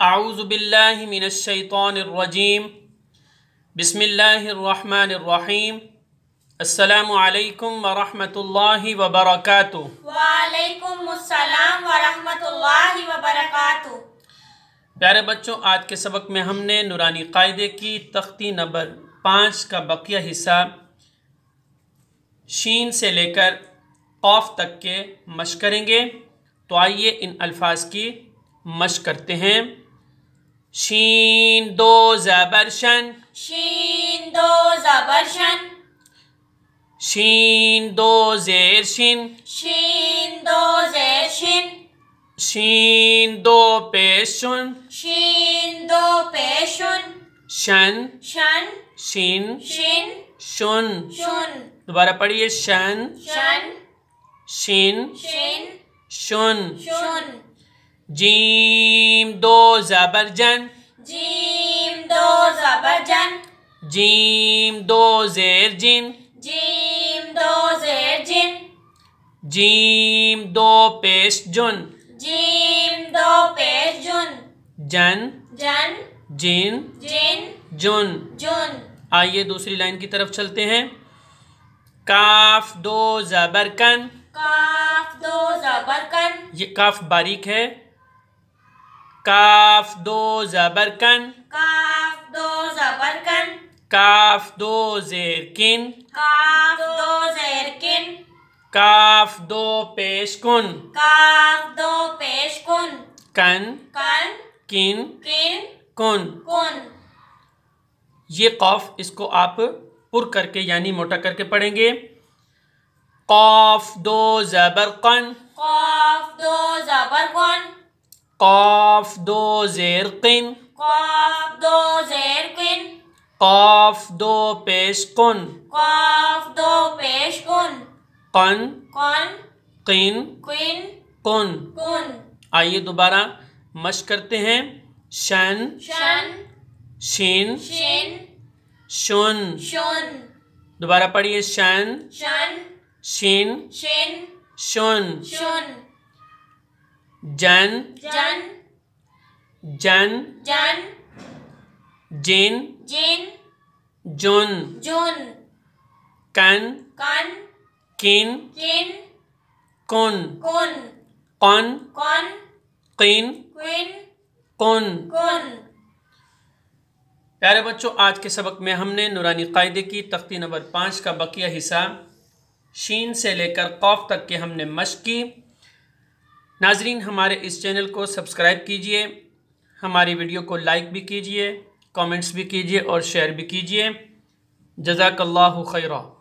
وعليكم السلام अल्लाम الله وبركاته प्यारे बच्चों आज के सबक में हमने नूरानी कायदे की तख्ती नंबर पाँच का बकिया हिस्सा शीन से लेकर कौफ तक के मश करेंगे तो आइए इन अल्फाज की मश करते हैं शीन दो जबर शन शीन दो जबर शन शीन दो जेर शिन शीन दो जेर शिन शीन दो पेशुन शीन दो पेशुन शन शन शीन शीन शुन शुन दोबारा पढ़िए शन शन शीन शीन शुन शुन जीन जीम दो जबरजन जीम दो जबरजन जीम दो जेर जिन जीम दो जेर जिन जीम दो पेश जुन जीम दो पेश जुन जन जन जिन जिन जुन जुन आइए दूसरी लाइन की तरफ चलते हैं काफ दो जबरकन काफ दो जबरकन ये काफ बारीक है काफ दो जबरकन काफ दो जबरकन काफ दो जेरकिन काफ दो जेरकिन काफ दो पेशकुन काफ दो पेशकुन कन कन किन किन कुन कुन ये कौफ इसको आप पुर करके यानी मोटा करके पढ़ेंगे कौफ दो जबरकन कौफ दो जबरकन काफ दो जेर किन काफ दो जेर किन काफ दो पेश कुन काफ दो पेश कुन कन कन किन किन कुन कुन आइए दोबारा मश करते हैं शन शन शीन शीन शुन शुन दोबारा पढ़िए शन शन शीन शीन शुन शुन जन जन जन जन जिन जिन जुन जुन कन कन किन किन कुन कुन कौन कौन क्वीन क्वीन कौन कौन प्यारे बच्चों आज के सबक में हमने नूरानी कायदे की तख्ती नंबर पाँच का बकिया हिस्सा शीन से लेकर कौफ तक के हमने मश की नाजरीन हमारे इस चैनल को सब्सक्राइब कीजिए हमारी वीडियो को लाइक भी कीजिए कमेंट्स भी कीजिए और शेयर भी कीजिए जजाकल्ला खैरा